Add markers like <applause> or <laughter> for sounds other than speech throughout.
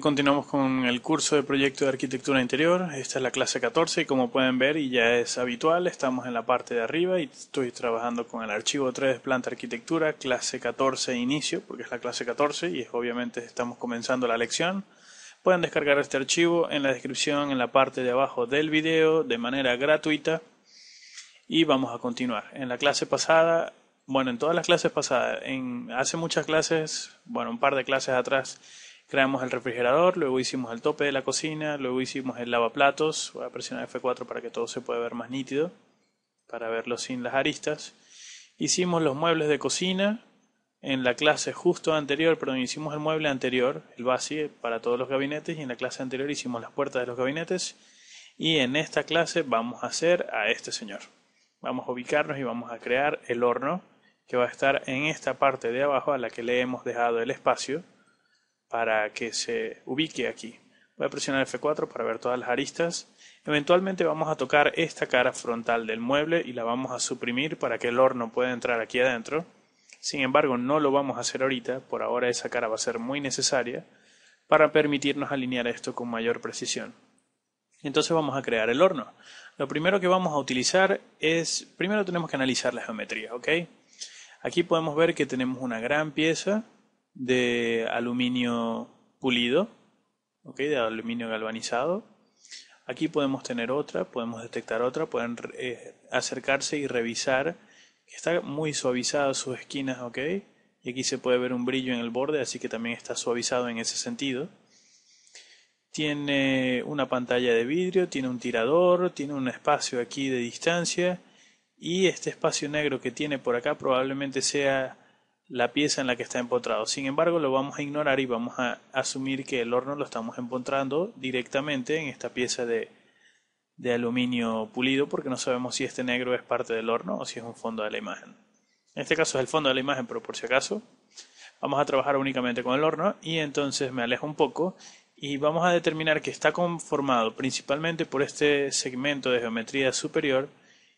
continuamos con el curso de proyecto de arquitectura interior. Esta es la clase 14 y como pueden ver y ya es habitual, estamos en la parte de arriba y estoy trabajando con el archivo 3 planta arquitectura, clase 14 inicio, porque es la clase 14 y es, obviamente estamos comenzando la lección. Pueden descargar este archivo en la descripción en la parte de abajo del video de manera gratuita y vamos a continuar. En la clase pasada bueno, en todas las clases pasadas, en, hace muchas clases, bueno, un par de clases atrás, creamos el refrigerador, luego hicimos el tope de la cocina, luego hicimos el lavaplatos, voy a presionar F4 para que todo se pueda ver más nítido, para verlo sin las aristas. Hicimos los muebles de cocina en la clase justo anterior, perdón, hicimos el mueble anterior, el base para todos los gabinetes y en la clase anterior hicimos las puertas de los gabinetes y en esta clase vamos a hacer a este señor. Vamos a ubicarnos y vamos a crear el horno que va a estar en esta parte de abajo a la que le hemos dejado el espacio para que se ubique aquí. Voy a presionar F4 para ver todas las aristas. Eventualmente vamos a tocar esta cara frontal del mueble y la vamos a suprimir para que el horno pueda entrar aquí adentro. Sin embargo, no lo vamos a hacer ahorita, por ahora esa cara va a ser muy necesaria para permitirnos alinear esto con mayor precisión. Entonces vamos a crear el horno. Lo primero que vamos a utilizar es, primero tenemos que analizar la geometría, ¿ok? Aquí podemos ver que tenemos una gran pieza de aluminio pulido, de aluminio galvanizado. Aquí podemos tener otra, podemos detectar otra, pueden eh, acercarse y revisar. Está muy suavizada sus esquinas, ¿ok? Y aquí se puede ver un brillo en el borde, así que también está suavizado en ese sentido. Tiene una pantalla de vidrio, tiene un tirador, tiene un espacio aquí de distancia y este espacio negro que tiene por acá probablemente sea la pieza en la que está empotrado. Sin embargo, lo vamos a ignorar y vamos a asumir que el horno lo estamos encontrando directamente en esta pieza de, de aluminio pulido porque no sabemos si este negro es parte del horno o si es un fondo de la imagen. En este caso es el fondo de la imagen, pero por si acaso vamos a trabajar únicamente con el horno y entonces me alejo un poco y vamos a determinar que está conformado principalmente por este segmento de geometría superior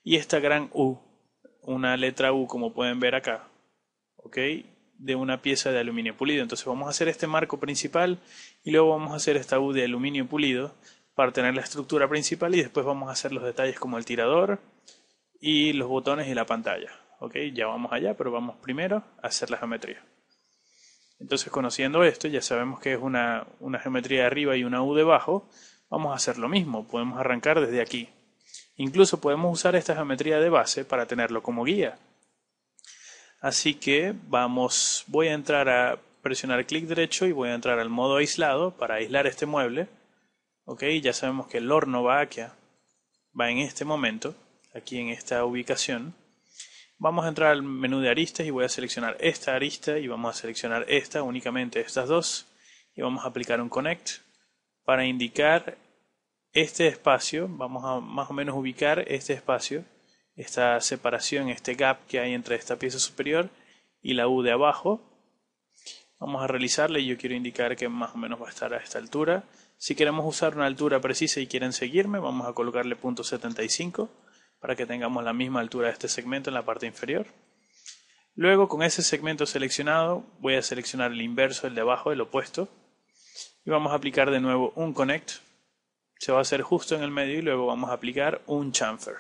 y esta gran U, una letra U como pueden ver acá, ¿ok? De una pieza de aluminio pulido. Entonces vamos a hacer este marco principal y luego vamos a hacer esta U de aluminio pulido para tener la estructura principal y después vamos a hacer los detalles como el tirador y los botones y la pantalla. ¿Ok? Ya vamos allá, pero vamos primero a hacer la geometría. Entonces conociendo esto, ya sabemos que es una, una geometría de arriba y una U debajo, vamos a hacer lo mismo, podemos arrancar desde aquí. Incluso podemos usar esta geometría de base para tenerlo como guía. Así que vamos, voy a entrar a presionar clic derecho y voy a entrar al modo aislado para aislar este mueble. Ok, ya sabemos que el horno va aquí, va en este momento, aquí en esta ubicación. Vamos a entrar al menú de aristas y voy a seleccionar esta arista y vamos a seleccionar esta, únicamente estas dos. Y vamos a aplicar un connect para indicar este espacio, vamos a más o menos ubicar este espacio esta separación, este gap que hay entre esta pieza superior y la U de abajo. Vamos a realizarle y yo quiero indicar que más o menos va a estar a esta altura. Si queremos usar una altura precisa y quieren seguirme, vamos a colocarle punto .75 para que tengamos la misma altura de este segmento en la parte inferior. Luego con ese segmento seleccionado voy a seleccionar el inverso, el de abajo, el opuesto. Y vamos a aplicar de nuevo un connect. Se va a hacer justo en el medio y luego vamos a aplicar un chamfer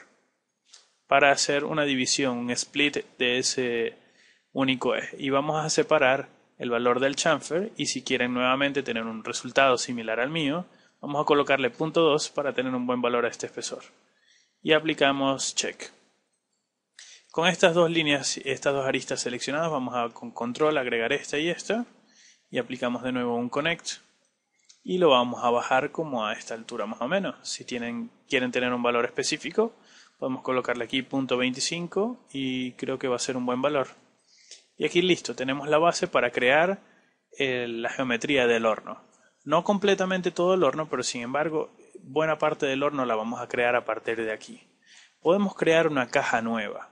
para hacer una división, un split de ese único eje. Y vamos a separar el valor del chamfer y si quieren nuevamente tener un resultado similar al mío, vamos a colocarle punto 2 para tener un buen valor a este espesor. Y aplicamos check. Con estas dos líneas, estas dos aristas seleccionadas, vamos a con control agregar esta y esta y aplicamos de nuevo un connect y lo vamos a bajar como a esta altura más o menos. Si quieren tener un valor específico, podemos colocarle aquí 25 y creo que va a ser un buen valor y aquí listo tenemos la base para crear eh, la geometría del horno no completamente todo el horno pero sin embargo buena parte del horno la vamos a crear a partir de aquí podemos crear una caja nueva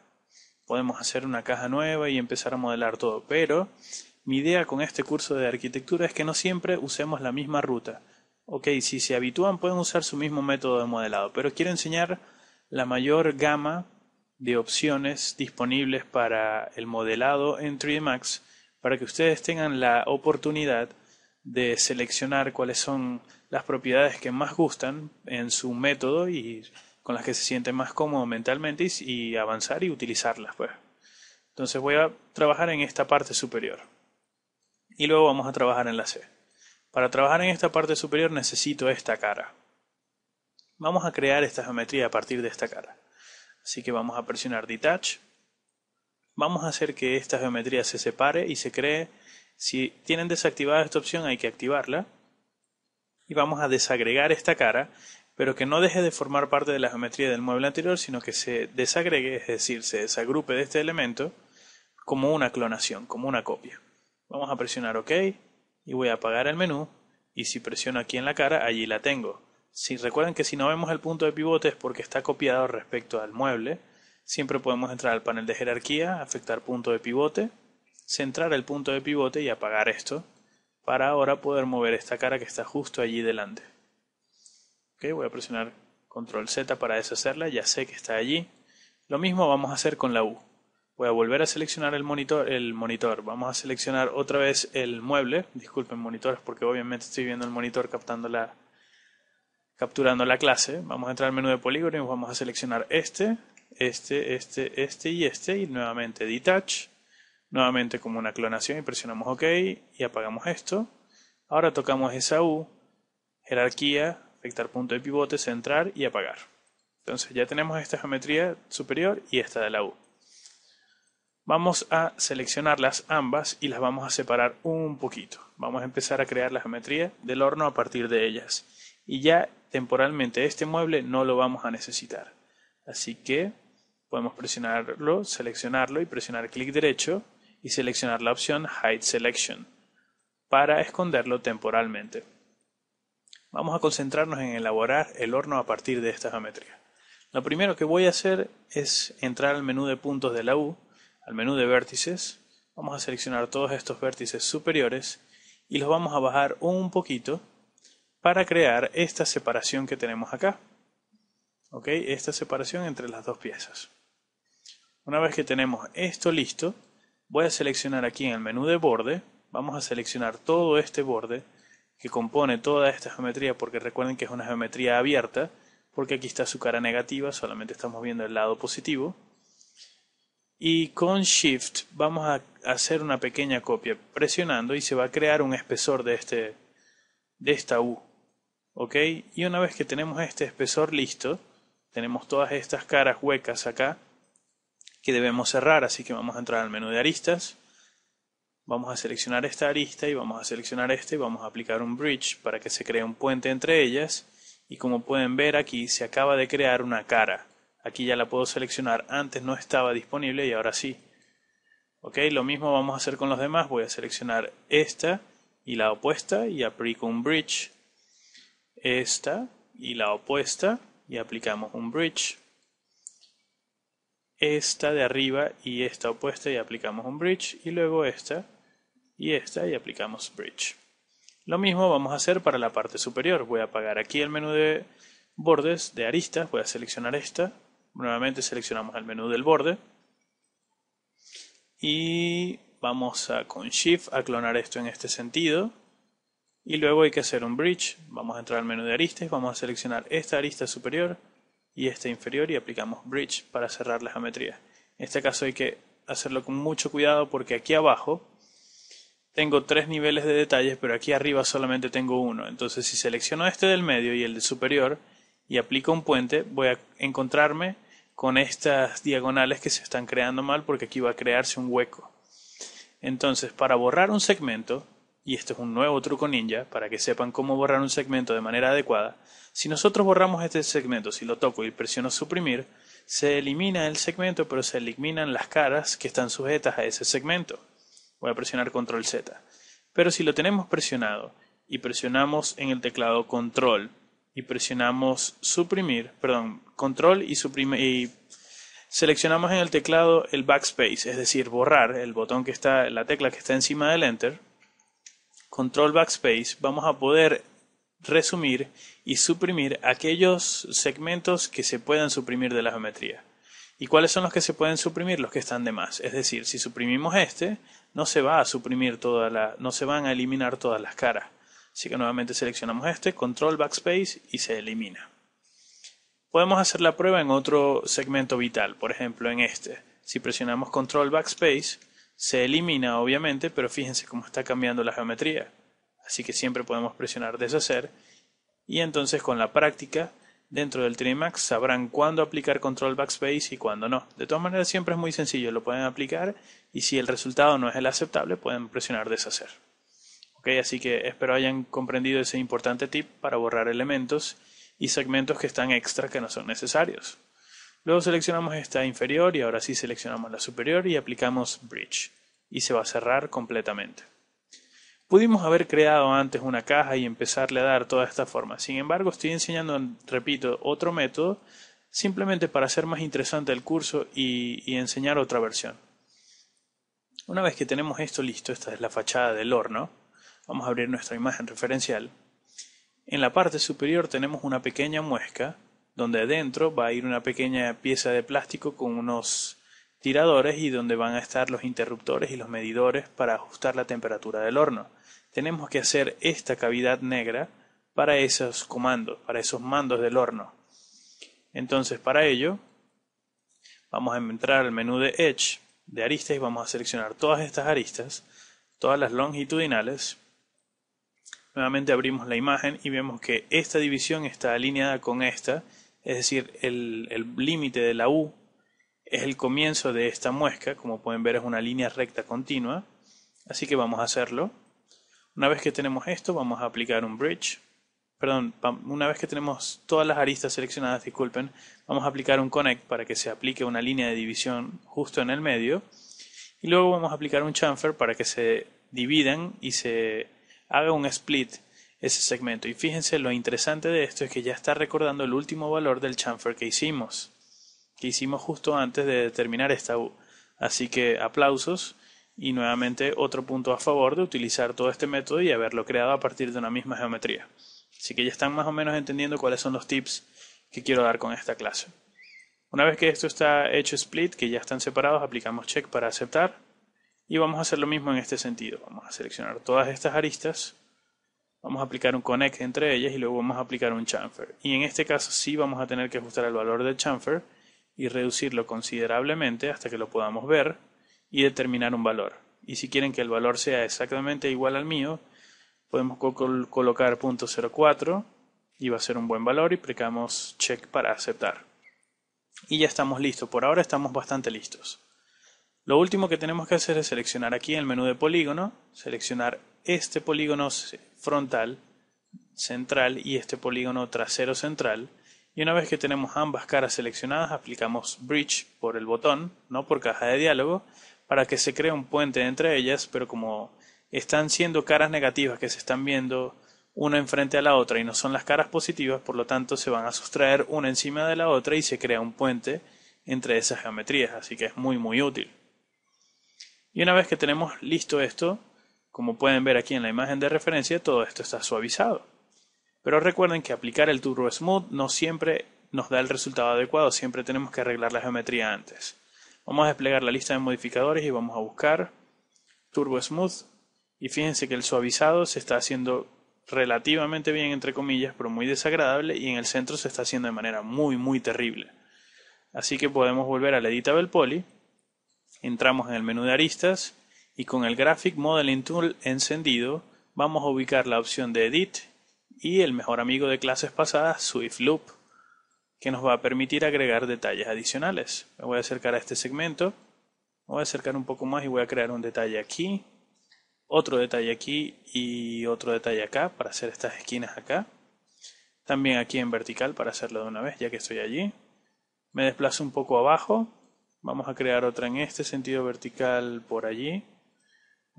podemos hacer una caja nueva y empezar a modelar todo pero mi idea con este curso de arquitectura es que no siempre usemos la misma ruta ok si se habitúan pueden usar su mismo método de modelado pero quiero enseñar la mayor gama de opciones disponibles para el modelado en 3D Max para que ustedes tengan la oportunidad de seleccionar cuáles son las propiedades que más gustan en su método y con las que se sienten más cómodos mentalmente y avanzar y utilizarlas. Pues. Entonces voy a trabajar en esta parte superior y luego vamos a trabajar en la C. Para trabajar en esta parte superior necesito esta cara. Vamos a crear esta geometría a partir de esta cara. Así que vamos a presionar Detach. Vamos a hacer que esta geometría se separe y se cree. Si tienen desactivada esta opción hay que activarla. Y vamos a desagregar esta cara, pero que no deje de formar parte de la geometría del mueble anterior, sino que se desagregue, es decir, se desagrupe de este elemento como una clonación, como una copia. Vamos a presionar OK y voy a apagar el menú y si presiono aquí en la cara, allí la tengo. Si recuerden que si no vemos el punto de pivote es porque está copiado respecto al mueble. Siempre podemos entrar al panel de jerarquía, afectar punto de pivote, centrar el punto de pivote y apagar esto para ahora poder mover esta cara que está justo allí delante. voy a presionar control Z para deshacerla, ya sé que está allí. Lo mismo vamos a hacer con la U. Voy a volver a seleccionar el monitor, el monitor. Vamos a seleccionar otra vez el mueble. Disculpen monitores porque obviamente estoy viendo el monitor captando la, capturando la clase. Vamos a entrar al menú de polígono y vamos a seleccionar este, este, este, este y este. Y nuevamente detach. Nuevamente como una clonación y presionamos OK y apagamos esto. Ahora tocamos esa U, jerarquía, afectar punto de pivote, centrar y apagar. Entonces ya tenemos esta geometría superior y esta de la U. Vamos a seleccionarlas ambas y las vamos a separar un poquito. Vamos a empezar a crear la geometría del horno a partir de ellas. Y ya temporalmente este mueble no lo vamos a necesitar. Así que podemos presionarlo, seleccionarlo y presionar clic derecho y seleccionar la opción Hide Selection para esconderlo temporalmente. Vamos a concentrarnos en elaborar el horno a partir de esta geometría. Lo primero que voy a hacer es entrar al menú de puntos de la U, al menú de vértices, vamos a seleccionar todos estos vértices superiores y los vamos a bajar un poquito para crear esta separación que tenemos acá. ¿Ok? Esta separación entre las dos piezas. Una vez que tenemos esto listo, voy a seleccionar aquí en el menú de borde, vamos a seleccionar todo este borde que compone toda esta geometría, porque recuerden que es una geometría abierta, porque aquí está su cara negativa, solamente estamos viendo el lado positivo. Y con Shift vamos a hacer una pequeña copia, presionando y se va a crear un espesor de, este, de esta U ok y una vez que tenemos este espesor listo tenemos todas estas caras huecas acá que debemos cerrar así que vamos a entrar al menú de aristas vamos a seleccionar esta arista y vamos a seleccionar este y vamos a aplicar un bridge para que se cree un puente entre ellas y como pueden ver aquí se acaba de crear una cara aquí ya la puedo seleccionar antes no estaba disponible y ahora sí ok lo mismo vamos a hacer con los demás voy a seleccionar esta y la opuesta y aplico un bridge esta y la opuesta y aplicamos un bridge. Esta de arriba y esta opuesta y aplicamos un bridge y luego esta y esta y aplicamos bridge. Lo mismo vamos a hacer para la parte superior. Voy a apagar aquí el menú de bordes de aristas, voy a seleccionar esta, nuevamente seleccionamos el menú del borde y vamos a con shift a clonar esto en este sentido y luego hay que hacer un bridge, vamos a entrar al menú de aristas, vamos a seleccionar esta arista superior y esta inferior y aplicamos bridge para cerrar la geometría. En este caso hay que hacerlo con mucho cuidado porque aquí abajo tengo tres niveles de detalles, pero aquí arriba solamente tengo uno. Entonces si selecciono este del medio y el de superior y aplico un puente, voy a encontrarme con estas diagonales que se están creando mal porque aquí va a crearse un hueco. Entonces, para borrar un segmento, y este es un nuevo truco ninja para que sepan cómo borrar un segmento de manera adecuada, si nosotros borramos este segmento, si lo toco y presiono suprimir, se elimina el segmento pero se eliminan las caras que están sujetas a ese segmento. Voy a presionar control Z. Pero si lo tenemos presionado y presionamos en el teclado control y presionamos suprimir, perdón, control y suprimir y seleccionamos en el teclado el backspace, es decir, borrar el botón que está, la tecla que está encima del enter, control backspace vamos a poder resumir y suprimir aquellos segmentos que se puedan suprimir de la geometría. ¿Y cuáles son los que se pueden suprimir? Los que están de más. Es decir, si suprimimos este, no se va a suprimir toda la, no se van a eliminar todas las caras. Así que nuevamente seleccionamos este, control backspace y se elimina. Podemos hacer la prueba en otro segmento vital, por ejemplo en este. Si presionamos control backspace, se elimina obviamente, pero fíjense cómo está cambiando la geometría. Así que siempre podemos presionar deshacer y entonces con la práctica dentro del Trimax sabrán cuándo aplicar control backspace y cuándo no. De todas maneras siempre es muy sencillo, lo pueden aplicar y si el resultado no es el aceptable pueden presionar deshacer. así que espero hayan comprendido ese importante tip para borrar elementos y segmentos que están extra que no son necesarios. Luego seleccionamos esta inferior y ahora sí seleccionamos la superior y aplicamos Bridge y se va a cerrar completamente. Pudimos haber creado antes una caja y empezarle a dar toda esta forma. Sin embargo, estoy enseñando, repito, otro método simplemente para hacer más interesante el curso y, y enseñar otra versión. Una vez que tenemos esto listo, esta es la fachada del horno, vamos a abrir nuestra imagen referencial. En la parte superior tenemos una pequeña muesca donde adentro va a ir una pequeña pieza de plástico con unos tiradores y donde van a estar los interruptores y los medidores para ajustar la temperatura del horno. Tenemos que hacer esta cavidad negra para esos comandos, para esos mandos del horno. Entonces para ello vamos a entrar al menú de Edge de aristas y vamos a seleccionar todas estas aristas, todas las longitudinales. Nuevamente abrimos la imagen y vemos que esta división está alineada con esta es decir, el límite de la U es el comienzo de esta muesca, como pueden ver es una línea recta continua, así que vamos a hacerlo. Una vez que tenemos esto, vamos a aplicar un bridge, perdón, una vez que tenemos todas las aristas seleccionadas, disculpen, vamos a aplicar un connect para que se aplique una línea de división justo en el medio, y luego vamos a aplicar un chamfer para que se dividan y se haga un split ese segmento. Y fíjense lo interesante de esto es que ya está recordando el último valor del chamfer que hicimos, que hicimos justo antes de determinar esta U. Así que aplausos y nuevamente otro punto a favor de utilizar todo este método y haberlo creado a partir de una misma geometría. Así que ya están más o menos entendiendo cuáles son los tips que quiero dar con esta clase. Una vez que esto está hecho split, que ya están separados, aplicamos check para aceptar. Y vamos a hacer lo mismo en este sentido. Vamos a seleccionar todas estas aristas vamos a aplicar un connect entre ellas y luego vamos a aplicar un chamfer. Y en este caso sí vamos a tener que ajustar el valor del chamfer y reducirlo considerablemente hasta que lo podamos ver y determinar un valor. Y si quieren que el valor sea exactamente igual al mío, podemos colocar .04 y va a ser un buen valor y aplicamos check para aceptar. Y ya estamos listos, por ahora estamos bastante listos. Lo último que tenemos que hacer es seleccionar aquí en el menú de polígono, seleccionar este polígono frontal central y este polígono trasero central. Y una vez que tenemos ambas caras seleccionadas, aplicamos Bridge por el botón, no por caja de diálogo, para que se cree un puente entre ellas, pero como están siendo caras negativas que se están viendo una enfrente a la otra y no son las caras positivas, por lo tanto se van a sustraer una encima de la otra y se crea un puente entre esas geometrías, así que es muy muy útil. Y una vez que tenemos listo esto, como pueden ver aquí en la imagen de referencia, todo esto está suavizado. Pero recuerden que aplicar el Turbo Smooth no siempre nos da el resultado adecuado, siempre tenemos que arreglar la geometría antes. Vamos a desplegar la lista de modificadores y vamos a buscar Turbo Smooth. Y fíjense que el suavizado se está haciendo relativamente bien, entre comillas, pero muy desagradable y en el centro se está haciendo de manera muy, muy terrible. Así que podemos volver al Editable Poly. Entramos en el menú de aristas y con el Graphic Modeling Tool encendido vamos a ubicar la opción de Edit y el mejor amigo de clases pasadas, Swift Loop, que nos va a permitir agregar detalles adicionales. Me voy a acercar a este segmento, me voy a acercar un poco más y voy a crear un detalle aquí, otro detalle aquí y otro detalle acá para hacer estas esquinas acá. También aquí en vertical para hacerlo de una vez ya que estoy allí. Me desplazo un poco abajo, vamos a crear otra en este sentido vertical por allí.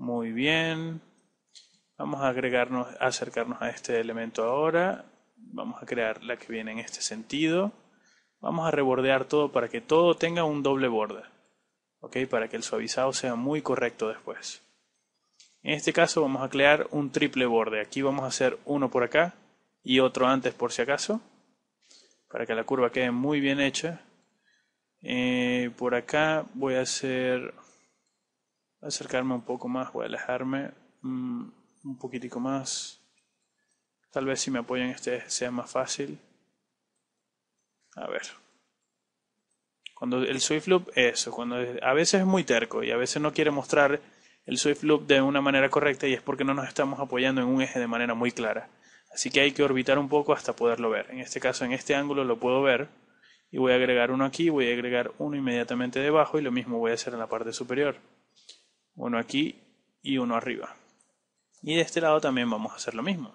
Muy bien. Vamos a agregarnos, acercarnos a este elemento ahora. Vamos a crear la que viene en este sentido. Vamos a rebordear todo para que todo tenga un doble borde. ¿Ok? Para que el suavizado sea muy correcto después. En este caso vamos a crear un triple borde. Aquí vamos a hacer uno por acá y otro antes por si acaso. Para que la curva quede muy bien hecha. Eh, por acá voy a hacer acercarme un poco más, voy a alejarme mm, un poquitico más. Tal vez si me apoyan eje sea más fácil. A ver. Cuando el Swift Loop, eso, cuando a veces es muy terco y a veces no quiere mostrar el Swift Loop de una manera correcta y es porque no nos estamos apoyando en un eje de manera muy clara. Así que hay que orbitar un poco hasta poderlo ver. En este caso, en este ángulo lo puedo ver y voy a agregar uno aquí, voy a agregar uno inmediatamente debajo y lo mismo voy a hacer en la parte superior uno aquí y uno arriba. Y de este lado también vamos a hacer lo mismo.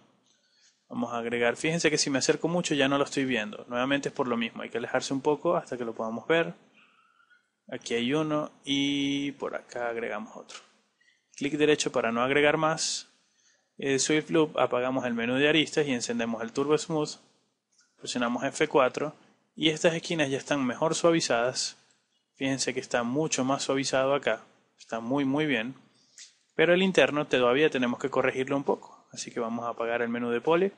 Vamos a agregar, fíjense que si me acerco mucho ya no lo estoy viendo. Nuevamente es por lo mismo, hay que alejarse un poco hasta que lo podamos ver. Aquí hay uno y por acá agregamos otro. Clic derecho para no agregar más. En eh, Swift Loop apagamos el menú de aristas y encendemos el Turbo Smooth. Presionamos F4 y estas esquinas ya están mejor suavizadas. Fíjense que está mucho más suavizado acá. Está muy, muy bien. Pero el interno todavía tenemos que corregirlo un poco. Así que vamos a apagar el menú de poly.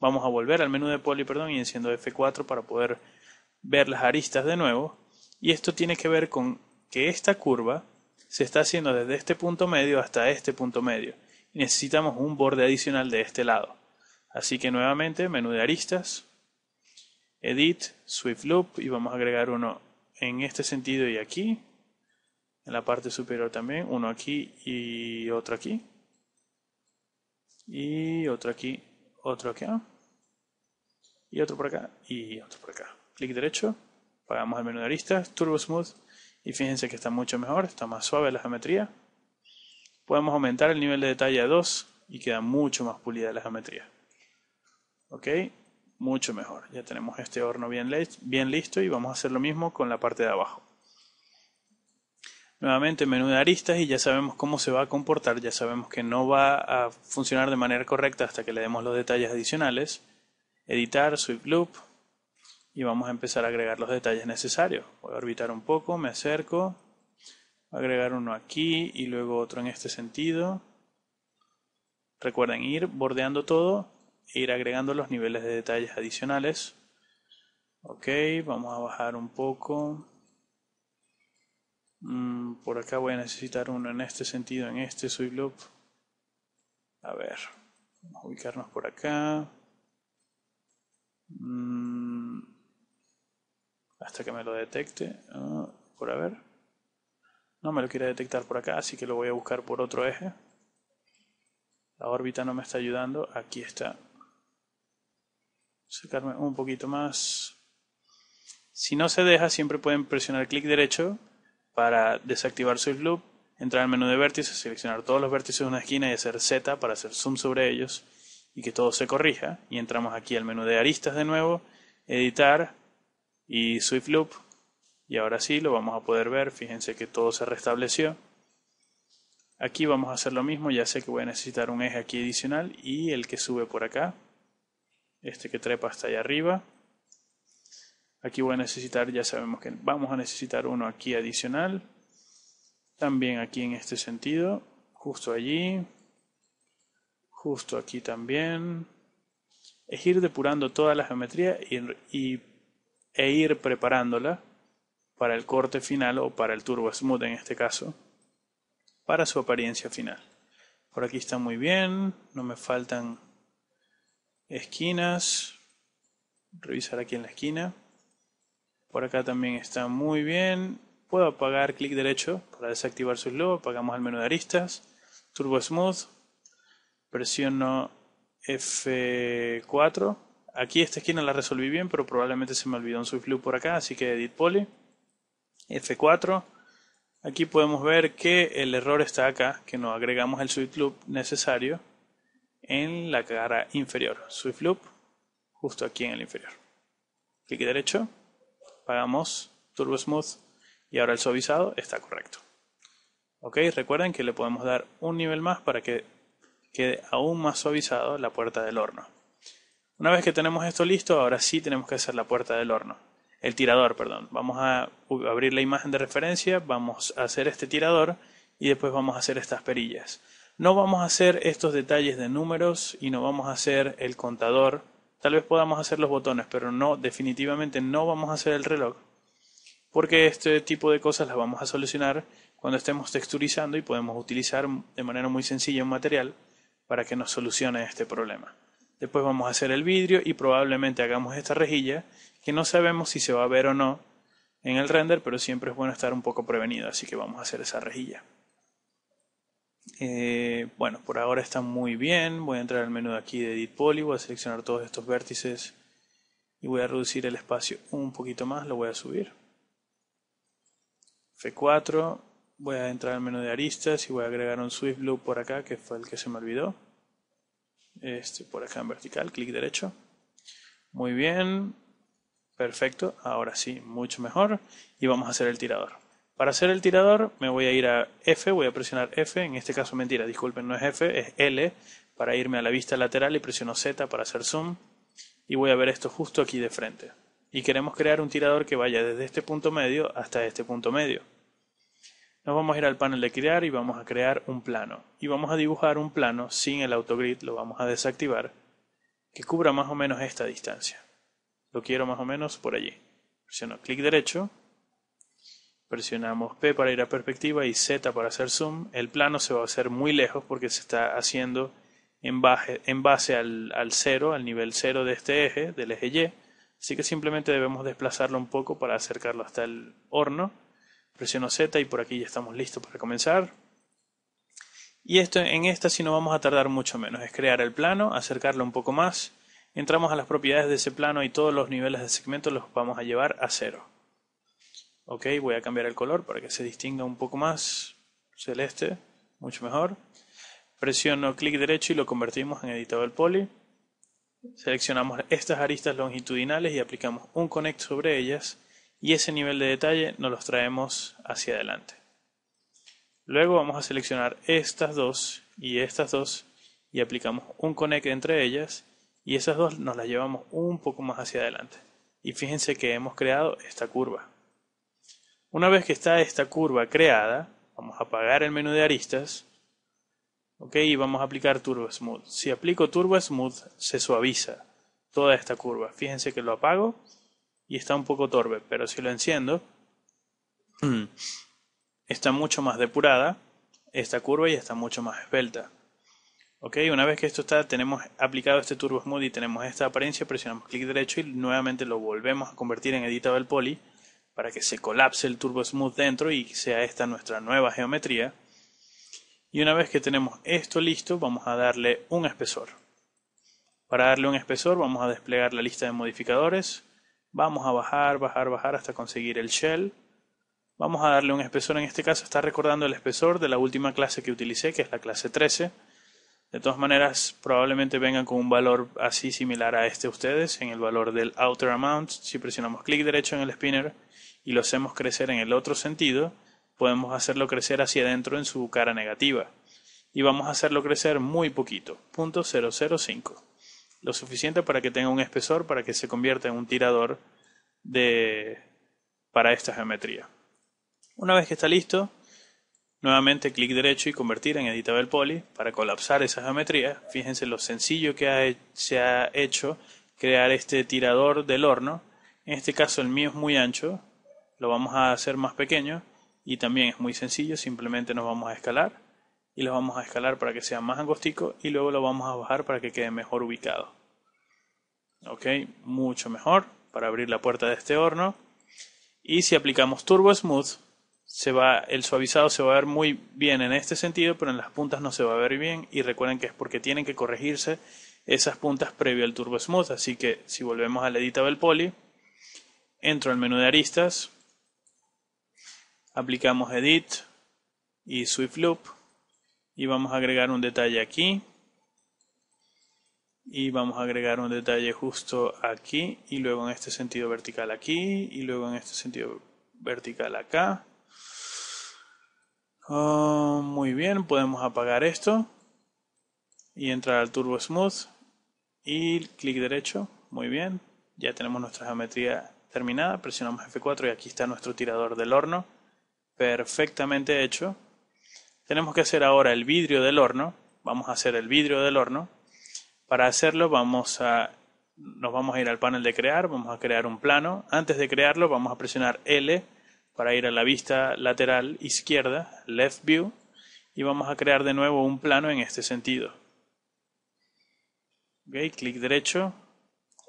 Vamos a volver al menú de poli perdón, y enciendo F4 para poder ver las aristas de nuevo. Y esto tiene que ver con que esta curva se está haciendo desde este punto medio hasta este punto medio. necesitamos un borde adicional de este lado. Así que nuevamente, menú de aristas, Edit, Swift Loop, y vamos a agregar uno en este sentido y aquí en la parte superior también, uno aquí y otro aquí. Y otro aquí, otro acá. Y otro por acá y otro por acá. Clic derecho, pagamos el menú de aristas, Turbo Smooth. Y fíjense que está mucho mejor, está más suave la geometría. Podemos aumentar el nivel de detalle a 2 y queda mucho más pulida la geometría. ¿Ok? Mucho mejor. Ya tenemos este horno bien listo y vamos a hacer lo mismo con la parte de abajo. Nuevamente, menú de aristas y ya sabemos cómo se va a comportar, ya sabemos que no va a funcionar de manera correcta hasta que le demos los detalles adicionales. Editar, Sweep Loop y vamos a empezar a agregar los detalles necesarios. Voy a orbitar un poco, me acerco, agregar uno aquí y luego otro en este sentido. Recuerden ir bordeando todo e ir agregando los niveles de detalles adicionales. Ok, vamos a bajar un poco. Mm, por acá voy a necesitar uno en este sentido, en este soy A ver, vamos a ubicarnos por acá. Mm, hasta que me lo detecte. Ah, por por ver No me lo quiere detectar por acá, así que lo voy a buscar por otro eje. La órbita no me está ayudando. Aquí está. Sacarme un poquito más. Si no se deja, siempre pueden presionar clic derecho para desactivar Swift Loop, entrar al menú de vértices, seleccionar todos los vértices de una esquina y hacer Z para hacer zoom sobre ellos y que todo se corrija. Y entramos aquí al menú de aristas de nuevo, editar y Swift Loop. Y ahora sí lo vamos a poder ver, fíjense que todo se restableció. Aquí vamos a hacer lo mismo, ya sé que voy a necesitar un eje aquí adicional y el que sube por acá, este que trepa hasta allá arriba. Aquí voy a necesitar, ya sabemos que vamos a necesitar uno aquí adicional. También aquí en este sentido, justo allí. Justo aquí también. Es ir depurando toda la geometría y, e ir preparándola para el corte final o para el turbo smooth en este caso. Para su apariencia final. Por aquí está muy bien. No me faltan esquinas. Revisar aquí en la esquina. Por acá también está muy bien. Puedo apagar clic derecho para desactivar su Loop. Apagamos al menú de aristas. Turbo Smooth. Presiono F4. Aquí esta esquina la resolví bien, pero probablemente se me olvidó un Swift loop por acá, así que edit poly. F4. Aquí podemos ver que el error está acá, que no agregamos el Swift loop necesario en la cara inferior. Swift loop, justo aquí en el inferior. Clic derecho, pagamos Smooth, y ahora el suavizado está correcto. Ok, recuerden que le podemos dar un nivel más para que quede aún más suavizado la puerta del horno. Una vez que tenemos esto listo, ahora sí tenemos que hacer la puerta del horno. El tirador, perdón. Vamos a abrir la imagen de referencia, vamos a hacer este tirador y después vamos a hacer estas perillas. No vamos a hacer estos detalles de números y no vamos a hacer el contador Tal vez podamos hacer los botones, pero no, definitivamente no vamos a hacer el reloj. Porque este tipo de cosas las vamos a solucionar cuando estemos texturizando y podemos utilizar de manera muy sencilla un material para que nos solucione este problema. Después vamos a hacer el vidrio y probablemente hagamos esta rejilla que no sabemos si se va a ver o no en el render, pero siempre es bueno estar un poco prevenido, así que vamos a hacer esa rejilla. Eh, bueno, por ahora está muy bien. Voy a entrar al menú de aquí de Edit Poly, voy a seleccionar todos estos vértices y voy a reducir el espacio un poquito más, lo voy a subir. F4, voy a entrar al menú de aristas y voy a agregar un Swift Blue por acá, que fue el que se me olvidó. Este, por acá en vertical, clic derecho. Muy bien, perfecto, ahora sí, mucho mejor. Y vamos a hacer el tirador. Para hacer el tirador me voy a ir a F, voy a presionar F, en este caso mentira, disculpen, no es F, es L, para irme a la vista lateral y presiono Z para hacer zoom. Y voy a ver esto justo aquí de frente. Y queremos crear un tirador que vaya desde este punto medio hasta este punto medio. Nos vamos a ir al panel de crear y vamos a crear un plano. Y vamos a dibujar un plano sin el autogrid, lo vamos a desactivar, que cubra más o menos esta distancia. Lo quiero más o menos por allí. Presiono clic derecho Presionamos P para ir a perspectiva y Z para hacer zoom. El plano se va a hacer muy lejos porque se está haciendo en base, al, al cero, al nivel cero de este eje, del eje Y. Así que simplemente debemos desplazarlo un poco para acercarlo hasta el horno. Presiono Z y por aquí ya estamos listos para comenzar. Y esto, en esta si no vamos a tardar mucho menos. Es crear el plano, acercarlo un poco más. Entramos a las propiedades de ese plano y todos los niveles de segmento los vamos a llevar a cero. Ok, voy a cambiar el color para que se distinga un poco más. Celeste, mucho mejor. Presiono clic derecho y lo convertimos en editable del poli. Seleccionamos estas aristas longitudinales y aplicamos un connect sobre ellas y ese nivel de detalle nos los traemos hacia adelante. Luego vamos a seleccionar estas dos y estas dos y aplicamos un connect entre ellas y esas dos nos las llevamos un poco más hacia adelante. Y fíjense que hemos creado esta curva. Una vez que está esta curva creada, vamos a apagar el menú de aristas, ok, y vamos a aplicar Turbo Smooth. Si aplico Turbo Smooth, se suaviza toda esta curva. Fíjense que lo apago y está un poco torbe, pero si lo enciendo, <clears throat> está mucho más depurada esta curva y está mucho más esbelta. una vez que esto está, tenemos aplicado este Turbo Smooth y tenemos esta apariencia, presionamos clic derecho y nuevamente lo volvemos a convertir en editable poly para que se colapse el Turbo Smooth dentro y sea esta nuestra nueva geometría. Y una vez que tenemos esto listo, vamos a darle un espesor. Para darle un espesor vamos a desplegar la lista de modificadores. Vamos a bajar, bajar, bajar hasta conseguir el shell. Vamos a darle un espesor, en este caso está recordando el espesor de la última clase que utilicé, que es la clase 13. De todas maneras, probablemente vengan con un valor así similar a este ustedes, en el valor del outer amount. Si presionamos clic derecho en el spinner y lo hacemos crecer en el otro sentido, podemos hacerlo crecer hacia adentro en su cara negativa. Y vamos a hacerlo crecer muy poquito, 0.005. Lo suficiente para que tenga un espesor para que se convierta en un tirador de, para esta geometría. Una vez que está listo, Nuevamente clic derecho y convertir en editable poly para colapsar esa geometría. Fíjense lo sencillo que se ha hecho crear este tirador del horno. En este caso el mío es muy ancho, lo vamos a hacer más pequeño y también es muy sencillo, simplemente nos vamos a escalar y lo vamos a escalar para que sea más angostico y luego lo vamos a bajar para que quede mejor ubicado. Ok, mucho mejor para abrir la puerta de este horno. Y si aplicamos Turbo Smooth, el suavizado se va a ver muy bien en este sentido, pero en las puntas no se va a ver bien y recuerden que es porque tienen que corregirse esas puntas previo al Turbo Smooth, así que si volvemos a editable poly, entro al menú de aristas, aplicamos Edit y Swift Loop y vamos a agregar un detalle aquí y vamos a agregar un detalle justo aquí y luego en este sentido vertical aquí y luego en este sentido vertical acá Ah, muy bien, podemos apagar esto y entrar al Turbo Smooth y clic derecho. Muy bien, ya tenemos nuestra geometría terminada. Presionamos F4 y aquí está nuestro tirador del horno. Perfectamente hecho. Tenemos que hacer ahora el vidrio del horno. Vamos a hacer el vidrio del horno. Para hacerlo vamos a nos vamos a ir al panel de crear, vamos a crear un plano. Antes de crearlo vamos a presionar L para ir a la vista lateral izquierda, Left View, y vamos a crear de nuevo un plano en este sentido. clic derecho,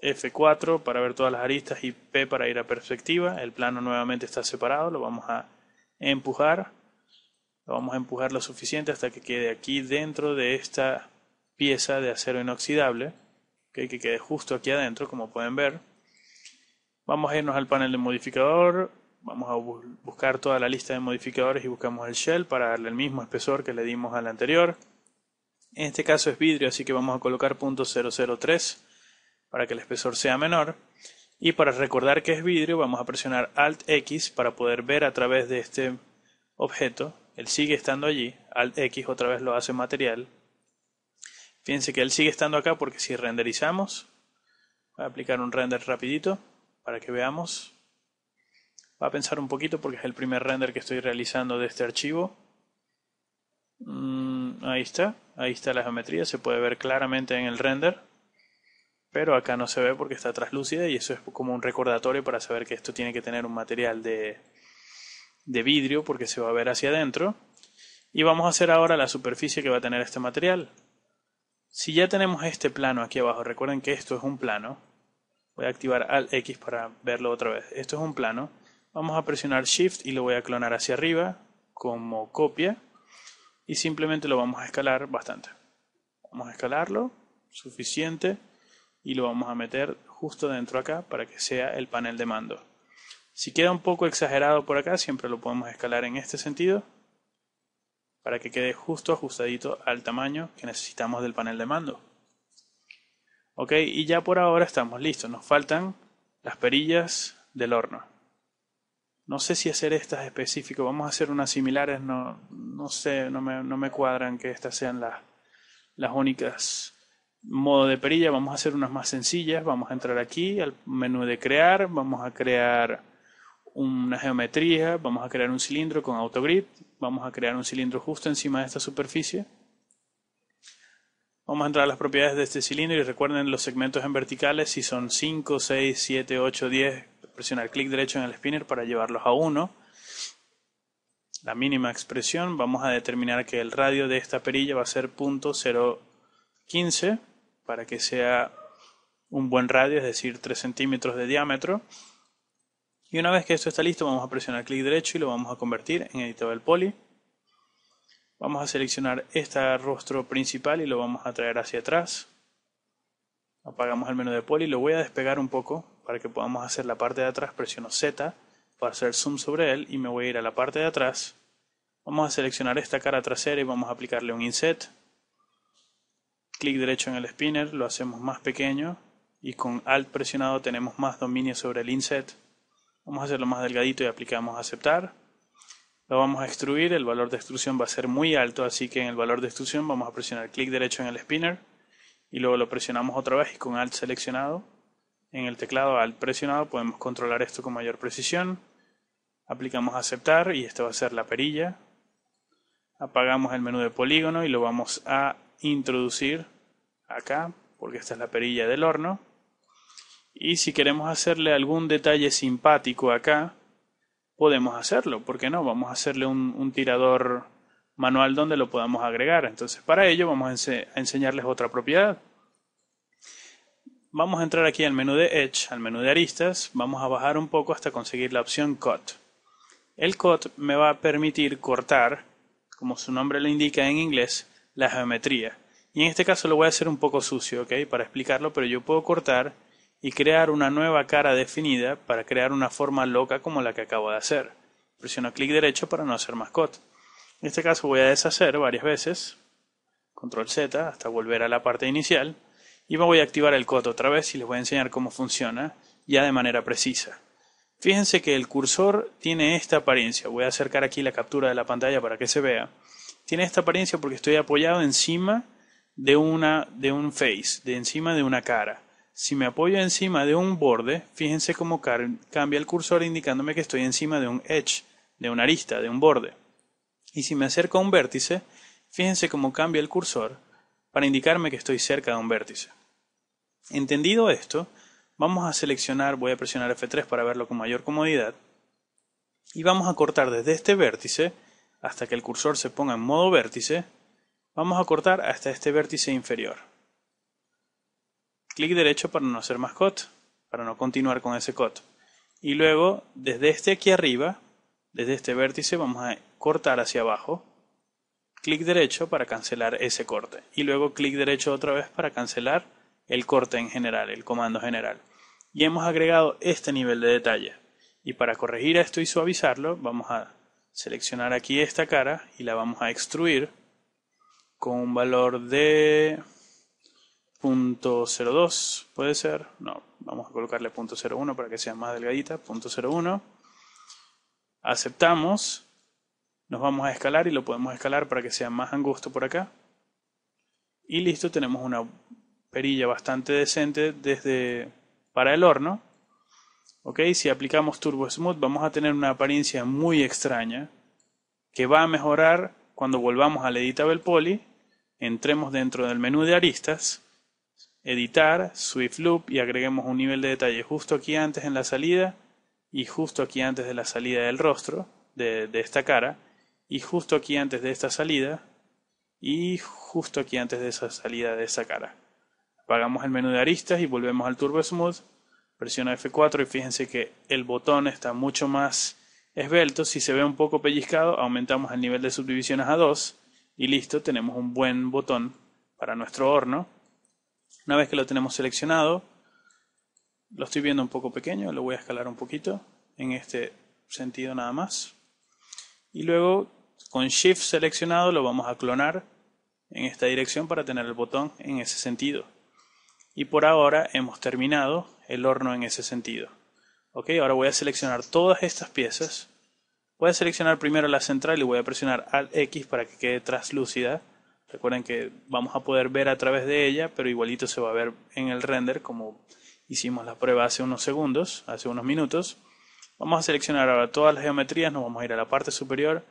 F4 para ver todas las aristas y P para ir a perspectiva. El plano nuevamente está separado, lo vamos a empujar. Lo vamos a empujar lo suficiente hasta que quede aquí dentro de esta pieza de acero inoxidable, que quede justo aquí adentro, como pueden ver. Vamos a irnos al panel de modificador, vamos a buscar toda la lista de modificadores y buscamos el shell para darle el mismo espesor que le dimos al anterior. En este caso es vidrio, así que vamos a colocar .003 para que el espesor sea menor. Y para recordar que es vidrio, vamos a presionar Alt X para poder ver a través de este objeto. Él sigue estando allí. Alt X otra vez lo hace material. Fíjense que él sigue estando acá porque si renderizamos, voy a aplicar un render rapidito para que veamos. Va a pensar un poquito porque es el primer render que estoy realizando de este archivo. Mm, ahí está, ahí está la geometría, se puede ver claramente en el render. Pero acá no se ve porque está traslúcida y eso es como un recordatorio para saber que esto tiene que tener un material de, de vidrio porque se va a ver hacia adentro. Y vamos a hacer ahora la superficie que va a tener este material. Si ya tenemos este plano aquí abajo, recuerden que esto es un plano. Voy a activar al X para verlo otra vez. Esto es un plano. Vamos a presionar Shift y lo voy a clonar hacia arriba como copia y simplemente lo vamos a escalar bastante. Vamos a escalarlo suficiente y lo vamos a meter justo dentro acá para que sea el panel de mando. Si queda un poco exagerado por acá, siempre lo podemos escalar en este sentido para que quede justo ajustadito al tamaño que necesitamos del panel de mando. Ok, y ya por ahora estamos listos. Nos faltan las perillas del horno no sé si hacer estas específico, vamos a hacer unas similares, no, sé, no me, cuadran que estas sean las, las únicas modo de perilla, vamos a hacer unas más sencillas, vamos a entrar aquí al menú de crear, vamos a crear una geometría, vamos a crear un cilindro con autogrid, vamos a crear un cilindro justo encima de esta superficie, Vamos a entrar a las propiedades de este cilindro y recuerden los segmentos en verticales, si son 5, 6, 7, 8, 10, presionar clic derecho en el spinner para llevarlos a 1. La mínima expresión, vamos a determinar que el radio de esta perilla va a ser .015 para que sea un buen radio, es decir, 3 centímetros de diámetro. Y una vez que esto está listo, vamos a presionar clic derecho y lo vamos a convertir en editable poly. Vamos a seleccionar este rostro principal y lo vamos a traer hacia atrás. Apagamos el menú de poli, lo voy a despegar un poco para que podamos hacer la parte de atrás, presiono Z para hacer zoom sobre él y me voy a ir a la parte de atrás. Vamos a seleccionar esta cara trasera y vamos a aplicarle un inset. Clic derecho en el spinner, lo hacemos más pequeño y con alt presionado tenemos más dominio sobre el inset. Vamos a hacerlo más delgadito y aplicamos aceptar lo vamos a extruir, el valor de extrusión va a ser muy alto, así que en el valor de extrusión vamos a presionar clic derecho en el spinner y luego lo presionamos otra vez y con alt seleccionado en el teclado alt presionado podemos controlar esto con mayor precisión. Aplicamos aceptar y esta va a ser la perilla. Apagamos el menú de polígono y lo vamos a introducir acá porque esta es la perilla del horno. Y si queremos hacerle algún detalle simpático acá, podemos hacerlo. ¿Por qué no? Vamos a hacerle un, tirador manual donde lo podamos agregar. Entonces, para ello vamos a, enseñarles otra propiedad. Vamos a entrar aquí al menú de Edge, al menú de aristas, vamos a bajar un poco hasta conseguir la opción Cut. El Cut me va a permitir cortar, como su nombre lo indica en inglés, la geometría. Y en este caso lo voy a hacer un poco sucio, ¿ok? Para explicarlo, pero yo puedo cortar y crear una nueva cara definida para crear una forma loca como la que acabo de hacer. Presiono clic derecho para no hacer mascot. En este caso voy a deshacer varias veces, control Z hasta volver a la parte inicial y me voy a activar el code otra vez y les voy a enseñar cómo funciona ya de manera precisa. Fíjense que el cursor tiene esta apariencia, voy a acercar aquí la captura de la pantalla para que se vea. Tiene esta apariencia porque estoy apoyado encima de, una, de un face, de encima de una cara. Si me apoyo encima de un borde, fíjense cómo cambia el cursor indicándome que estoy encima de un edge, de una arista, de un borde. Y si me acerco a un vértice, fíjense cómo cambia el cursor para indicarme que estoy cerca de un vértice. Entendido esto, vamos a seleccionar, voy a presionar F3 para verlo con mayor comodidad, y vamos a cortar desde este vértice hasta que el cursor se ponga en modo vértice, vamos a cortar hasta este vértice inferior clic derecho para no hacer más cut, para no continuar con ese cut. Y luego, desde este aquí arriba, desde este vértice, vamos a cortar hacia abajo. Clic derecho para cancelar ese corte. Y luego clic derecho otra vez para cancelar el corte en general, el comando general. Y hemos agregado este nivel de detalle. Y para corregir esto y suavizarlo, vamos a seleccionar aquí esta cara y la vamos a extruir con un valor de .02 puede ser, no, vamos a colocarle .01 para que sea más delgadita, .01, aceptamos, nos vamos a escalar y lo podemos escalar para que sea más angosto por acá, y listo, tenemos una perilla bastante decente desde para el horno, ok, si aplicamos Turbo Smooth vamos a tener una apariencia muy extraña, que va a mejorar cuando volvamos al editable poly, entremos dentro del menú de aristas, editar, Swift Loop y agreguemos un nivel de detalle justo aquí antes en la salida y justo aquí antes de la salida del rostro, de, esta cara, y justo aquí antes de esta salida y justo aquí antes de esa salida de esa cara. Apagamos el menú de aristas y volvemos al Turbo Smooth. Presiona F4 y fíjense que el botón está mucho más esbelto. Si se ve un poco pellizcado, aumentamos el nivel de subdivisiones a 2 y listo, tenemos un buen botón para nuestro horno. Una vez que lo tenemos seleccionado, lo estoy viendo un poco pequeño, lo voy a escalar un poquito en este sentido nada más. Y luego con Shift seleccionado lo vamos a clonar en esta dirección para tener el botón en ese sentido. Y por ahora hemos terminado el horno en ese sentido. Ok, ahora voy a seleccionar todas estas piezas. Voy a seleccionar primero la central y voy a presionar Alt X para que quede translúcida. Recuerden que vamos a poder ver a través de ella, pero igualito se va a ver en el render como hicimos la prueba hace unos segundos, hace unos minutos. Vamos a seleccionar ahora todas las geometrías, nos vamos a ir a la parte superior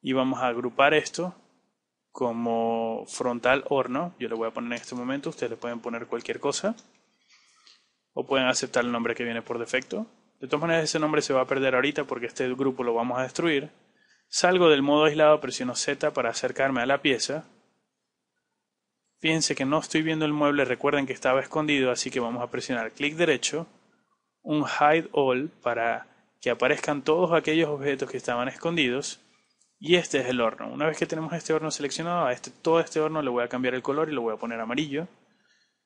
y vamos a agrupar esto como frontal horno. Yo le voy a poner en este momento, ustedes le pueden poner cualquier cosa o pueden aceptar el nombre que viene por defecto. De todas maneras ese nombre se va a perder ahorita porque este grupo lo vamos a destruir. Salgo del modo aislado, presiono Z para acercarme a la pieza Fíjense que no estoy viendo el mueble, recuerden que estaba escondido, así que vamos a presionar clic derecho, un Hide All para que aparezcan todos aquellos objetos que estaban escondidos. Y este es el horno. Una vez que tenemos este horno seleccionado, a este, todo este horno le voy a cambiar el color y lo voy a poner amarillo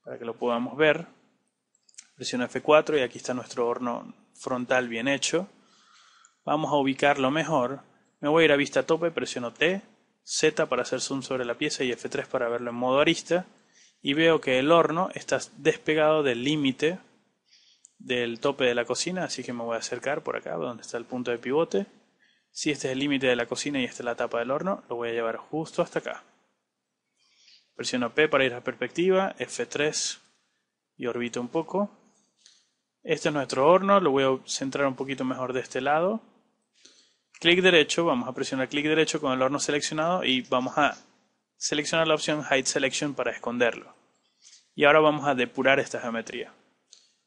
para que lo podamos ver. Presiono F4 y aquí está nuestro horno frontal bien hecho. Vamos a ubicarlo mejor. Me voy a ir a vista tope, presiono T, Z para hacer zoom sobre la pieza y F3 para verlo en modo arista. Y veo que el horno está despegado del límite del tope de la cocina, así que me voy a acercar por acá, donde está el punto de pivote. Si este es el límite de la cocina y esta es la tapa del horno, lo voy a llevar justo hasta acá. Presiono P para ir a perspectiva, F3 y orbito un poco. Este es nuestro horno, lo voy a centrar un poquito mejor de este lado clic derecho, vamos a presionar clic derecho con el horno seleccionado y vamos a seleccionar la opción Hide Selection para esconderlo. Y ahora vamos a depurar esta geometría.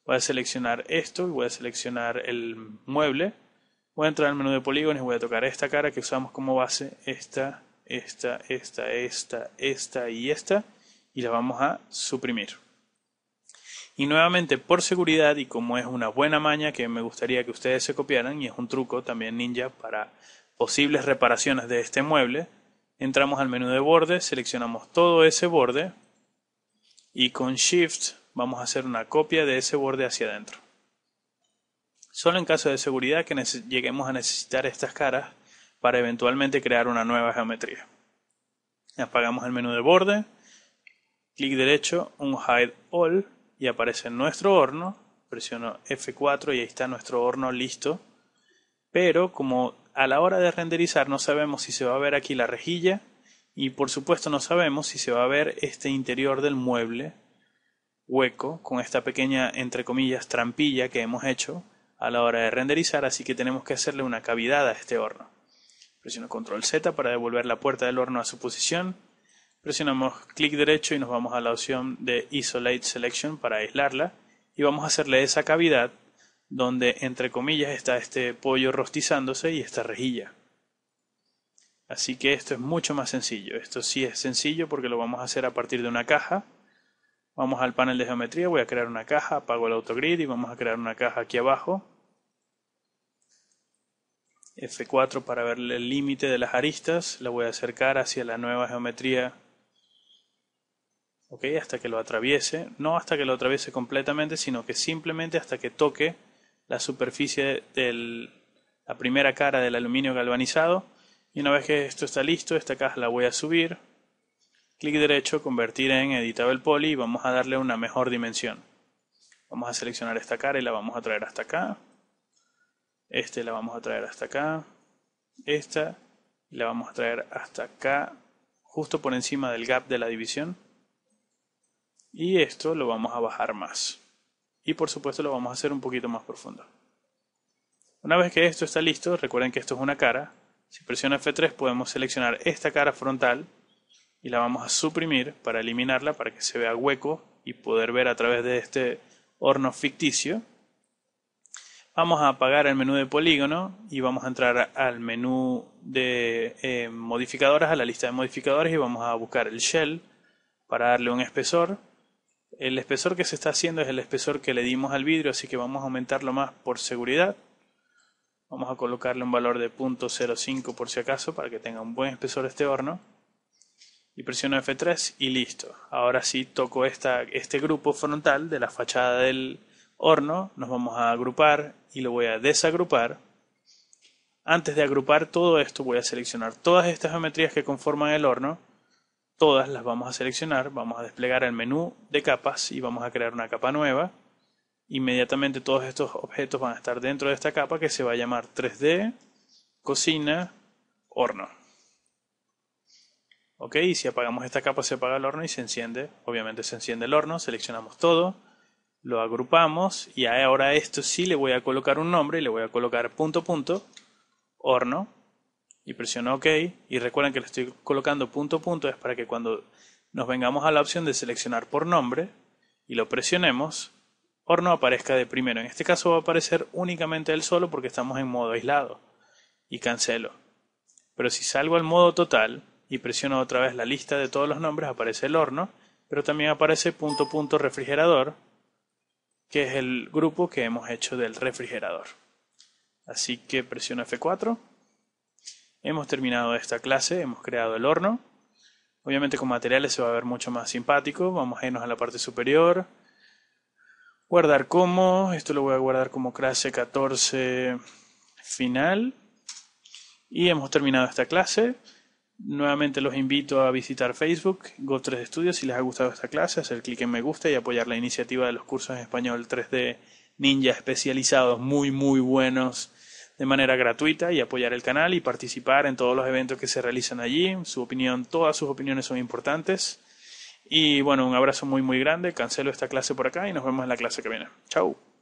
Voy a seleccionar esto y voy a seleccionar el mueble. Voy a entrar al menú de polígonos y voy a tocar esta cara que usamos como base, esta, esta, esta, esta, esta y esta. Y la vamos a suprimir. Y nuevamente, por seguridad y como es una buena maña que me gustaría que ustedes se copiaran, y es un truco también ninja para posibles reparaciones de este mueble, entramos al menú de borde, seleccionamos todo ese borde y con Shift vamos a hacer una copia de ese borde hacia adentro. Solo en caso de seguridad que lleguemos a necesitar estas caras para eventualmente crear una nueva geometría. Apagamos el menú de borde, clic derecho, un Hide All y aparece nuestro horno, presiono F4 y ahí está nuestro horno listo. Pero como a la hora de renderizar no sabemos si se va a ver aquí la rejilla y por supuesto no sabemos si se va a ver este interior del mueble hueco con esta pequeña entre comillas trampilla que hemos hecho a la hora de renderizar, así que tenemos que hacerle una cavidad a este horno. Presiono control Z para devolver la puerta del horno a su posición Presionamos clic derecho y nos vamos a la opción de Isolate Selection para aislarla y vamos a hacerle esa cavidad donde entre comillas está este pollo rostizándose y esta rejilla. Así que esto es mucho más sencillo. Esto sí es sencillo porque lo vamos a hacer a partir de una caja. Vamos al panel de geometría, voy a crear una caja, apago el autogrid y vamos a crear una caja aquí abajo. F4 para ver el límite de las aristas, la voy a acercar hacia la nueva geometría ¿ok? Hasta que lo atraviese, no hasta que lo atraviese completamente, sino que simplemente hasta que toque la superficie de la primera cara del aluminio galvanizado. Y una vez que esto está listo, esta caja la voy a subir, clic derecho, convertir en editable poly y vamos a darle una mejor dimensión. Vamos a seleccionar esta cara y la vamos a traer hasta acá. Este la vamos a traer hasta acá. Esta la vamos a traer hasta acá, justo por encima del gap de la división. Y esto lo vamos a bajar más. Y por supuesto lo vamos a hacer un poquito más profundo. Una vez que esto está listo, recuerden que esto es una cara. Si presiona F3 podemos seleccionar esta cara frontal y la vamos a suprimir para eliminarla para que se vea hueco y poder ver a través de este horno ficticio. Vamos a apagar el menú de polígono y vamos a entrar al menú de eh, modificadoras, a la lista de modificadores y vamos a buscar el shell para darle un espesor. El espesor que se está haciendo es el espesor que le dimos al vidrio, así que vamos a aumentarlo más por seguridad. Vamos a colocarle un valor de 0.05 por si acaso, para que tenga un buen espesor este horno. Y presiono F3 y listo. Ahora sí toco esta, este grupo frontal de la fachada del horno. Nos vamos a agrupar y lo voy a desagrupar. Antes de agrupar todo esto voy a seleccionar todas estas geometrías que conforman el horno Todas las vamos a seleccionar, vamos a desplegar el menú de capas y vamos a crear una capa nueva. Inmediatamente todos estos objetos van a estar dentro de esta capa que se va a llamar 3D, cocina, horno. Ok, y si apagamos esta capa se apaga el horno y se enciende. Obviamente se enciende el horno, seleccionamos todo, lo agrupamos y ahora a esto sí le voy a colocar un nombre, le voy a colocar punto punto, horno y presiono OK y recuerden que le estoy colocando punto punto es para que cuando nos vengamos a la opción de seleccionar por nombre y lo presionemos, horno aparezca de primero. En este caso va a aparecer únicamente el solo porque estamos en modo aislado y cancelo. Pero si salgo al modo total y presiono otra vez la lista de todos los nombres aparece el horno, pero también aparece punto punto refrigerador, que es el grupo que hemos hecho del refrigerador. Así que presiono F4 Hemos terminado esta clase, hemos creado el horno. Obviamente con materiales se va a ver mucho más simpático. Vamos a irnos a la parte superior. Guardar como. Esto lo voy a guardar como clase 14 final. Y hemos terminado esta clase. Nuevamente los invito a visitar Facebook, Go3 Studios, si les ha gustado esta clase, hacer clic en me gusta y apoyar la iniciativa de los cursos en español 3D Ninja especializados, muy, muy buenos de manera gratuita y apoyar el canal y participar en todos los eventos que se realizan allí. Su opinión, todas sus opiniones son importantes. Y bueno, un abrazo muy muy grande. Cancelo esta clase por acá y nos vemos en la clase que viene. Chao.